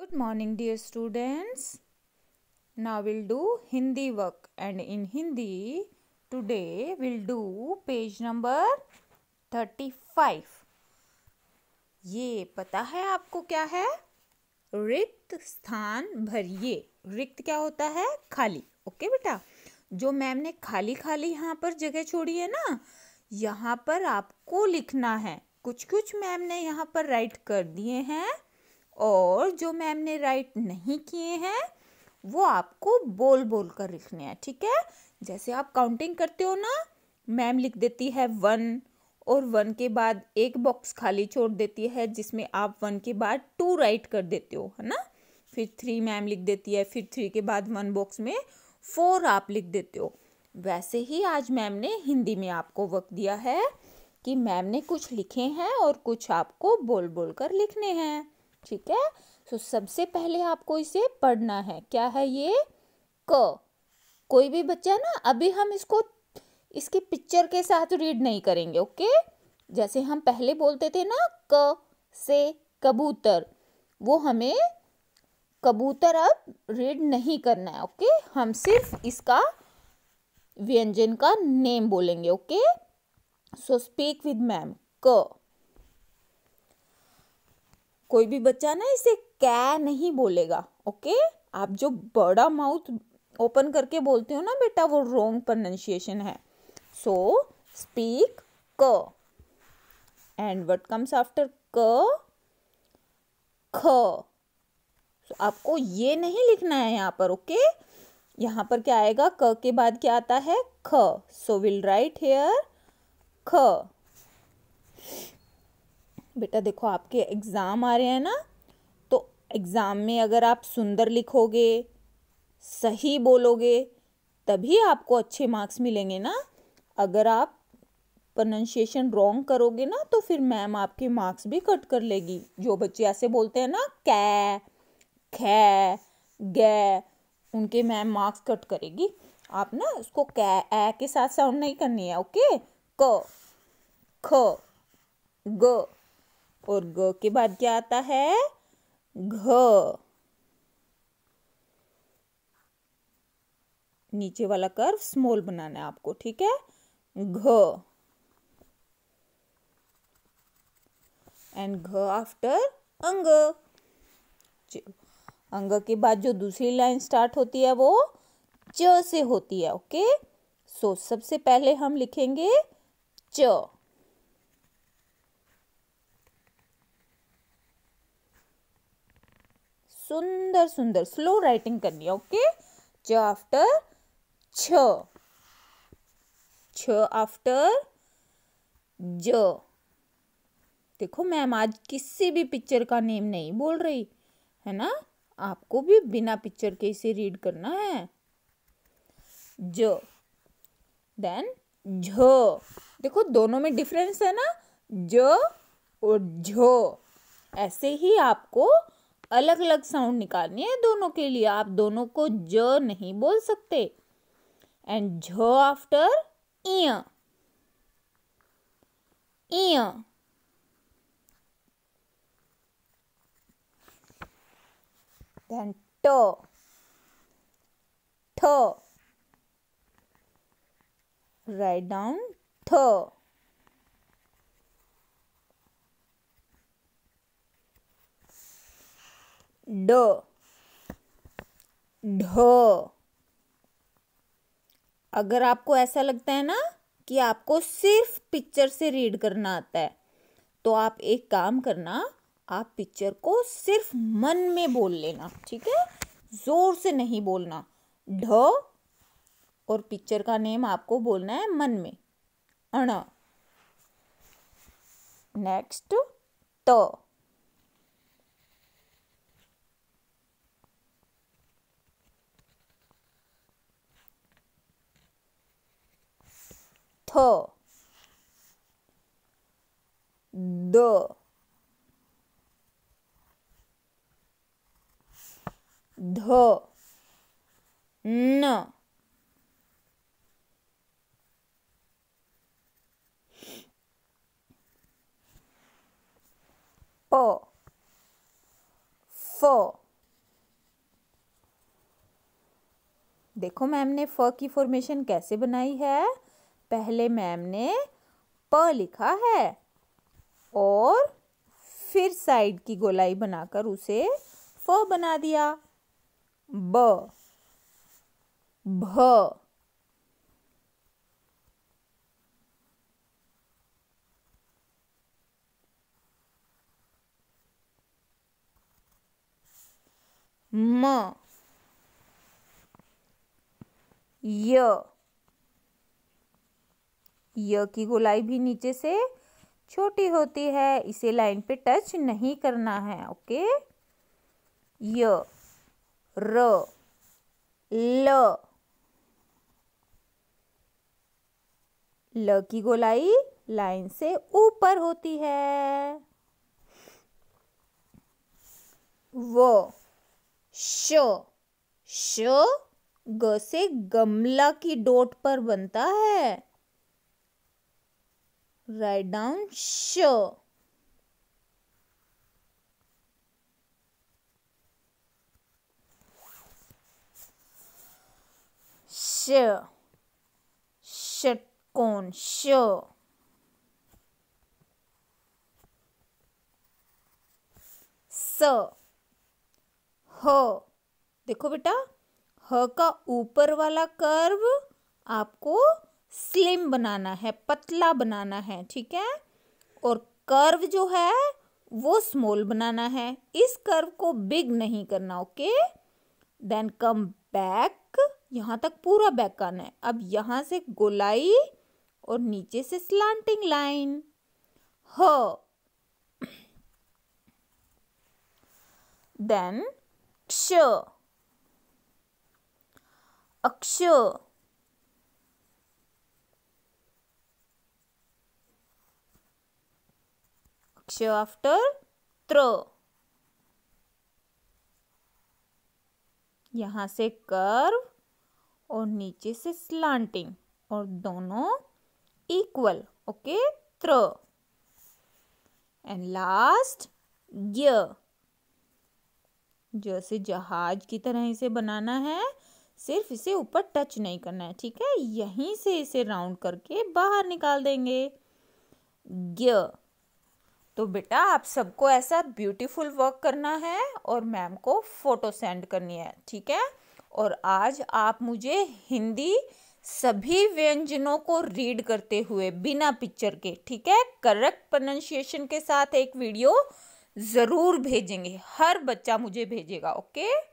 Good morning dear students. Now we'll do Hindi work and in Hindi today we'll do page number 35. ये पता है आपको क्या है रिक्त स्थान भरिए रिक्त क्या होता है खाली ओके बेटा जो मैम ने खाली खाली यहाँ पर जगह छोड़ी है ना यहाँ पर आपको लिखना है कुछ कुछ मैम ने यहाँ पर राइट कर दिए हैं और जो मैम ने राइट नहीं किए हैं वो आपको बोल बोल कर लिखने हैं ठीक है जैसे आप काउंटिंग करते हो ना मैम लिख देती है वन और वन के बाद एक बॉक्स खाली छोड़ देती है जिसमें आप वन के बाद टू राइट कर देते हो है ना फिर थ्री मैम लिख देती है फिर थ्री के बाद वन बॉक्स में फोर आप लिख देते हो वैसे ही आज मैम ने हिंदी में आपको वक्त दिया है कि मैम ने कुछ लिखे हैं और कुछ आपको बोल बोल कर लिखने हैं ठीक है so, सबसे पहले आपको इसे पढ़ना है क्या है ये क कोई भी बच्चा ना अभी हम इसको इसकी पिक्चर के साथ रीड नहीं करेंगे ओके जैसे हम पहले बोलते थे ना क से कबूतर वो हमें कबूतर अब रीड नहीं करना है ओके हम सिर्फ इसका व्यंजन का नेम बोलेंगे okay so speak with ma'am क कोई भी बच्चा ना इसे कै नहीं बोलेगा ओके आप जो बड़ा माउथ ओपन करके बोलते हो ना बेटा वो रोंग प्रोनाउंसिएशन है सो स्पीक क एंड वट कम्स आफ्टर क ख so, आपको ये नहीं लिखना है यहाँ पर ओके okay? यहाँ पर क्या आएगा क के बाद क्या आता है ख सो विल राइट हेयर ख बेटा देखो आपके एग्ज़ाम आ रहे हैं ना तो एग्ज़ाम में अगर आप सुंदर लिखोगे सही बोलोगे तभी आपको अच्छे मार्क्स मिलेंगे ना अगर आप प्रोनाशिएशन रॉन्ग करोगे ना तो फिर मैम आपके मार्क्स भी कट कर लेगी जो बच्चे ऐसे बोलते हैं ना कै खै गै उनके मैम मार्क्स कट करेगी आप ना उसको कै ए के साथ साउंड नहीं करनी है ओके क ख ग और ग के बाद क्या आता है घ नीचे वाला कर्व स्मॉल बनाना है आपको ठीक है घ एंड घ आफ्टर अंग अंग के बाद जो दूसरी लाइन स्टार्ट होती है वो च से होती है ओके सो so, सबसे पहले हम लिखेंगे च सुंदर सुंदर स्लो राइटिंग करनी है ओके च आफ्टर छ छ आफ्टर ज देखो मैम आज किसी भी पिक्चर का नेम नहीं बोल रही है ना आपको भी बिना पिक्चर के इसे रीड करना है ज देन झ देखो दोनों में डिफरेंस है ना ज और झ ऐसे ही आपको अलग अलग साउंड निकालनी है दोनों के लिए आप दोनों को ज नहीं बोल सकते एंड झ आफ्टर इया इया then write down ड ढ अगर आपको ऐसा लगता है ना कि आपको सिर्फ पिक्चर से रीड करना आता है तो आप एक काम करना आप पिक्चर को सिर्फ मन में बोल लेना ठीक है जोर से नहीं बोलना ढ और पिक्चर का नेम आपको बोलना है मन में अण नेक्स्ट त तो. थ द ध न प फ देखो मैम ने फ की फॉर्मेशन कैसे बनाई है पहले मैम ने प लिखा है और फिर साइड की गोलाई बनाकर उसे फ बना दिया ब भ म य य की गोलाई भी नीचे से छोटी होती है इसे लाइन पे टच नहीं करना है ओके य र ल ल की गोलाई लाइन से ऊपर होती है वो श श ग से गमला की डोट पर बनता है write down sure sure षटकोण sure स ह देखो बेटा ह का ऊपर वाला कर्व आपको स्लिम बनाना है पतला बनाना है ठीक है और कर्व जो है वो स्मॉल बनाना है इस कर्व को बिग नहीं करना ओके देन कम बैक यहाँ तक पूरा बैक आना है अब यहाँ से गोलाई और नीचे से स्लांटिंग लाइन ह देन क्ष अक्ष ch after tr यहां से कर्व और नीचे से स्लांटिंग और दोनों equal okay throw and last ग्य जैसे जहाज की तरह इसे बनाना है सिर्फ इसे ऊपर टच नहीं करना है ठीक है यहीं से इसे राउंड करके बाहर निकाल देंगे गियर तो बेटा आप सबको ऐसा ब्यूटीफुल वर्क करना है और मैम को फ़ोटो सेंड करनी है ठीक है और आज आप मुझे हिंदी सभी व्यंजनों को रीड करते हुए बिना पिक्चर के ठीक है करेक्ट प्रोनाउंसिएशन के साथ एक वीडियो ज़रूर भेजेंगे हर बच्चा मुझे भेजेगा ओके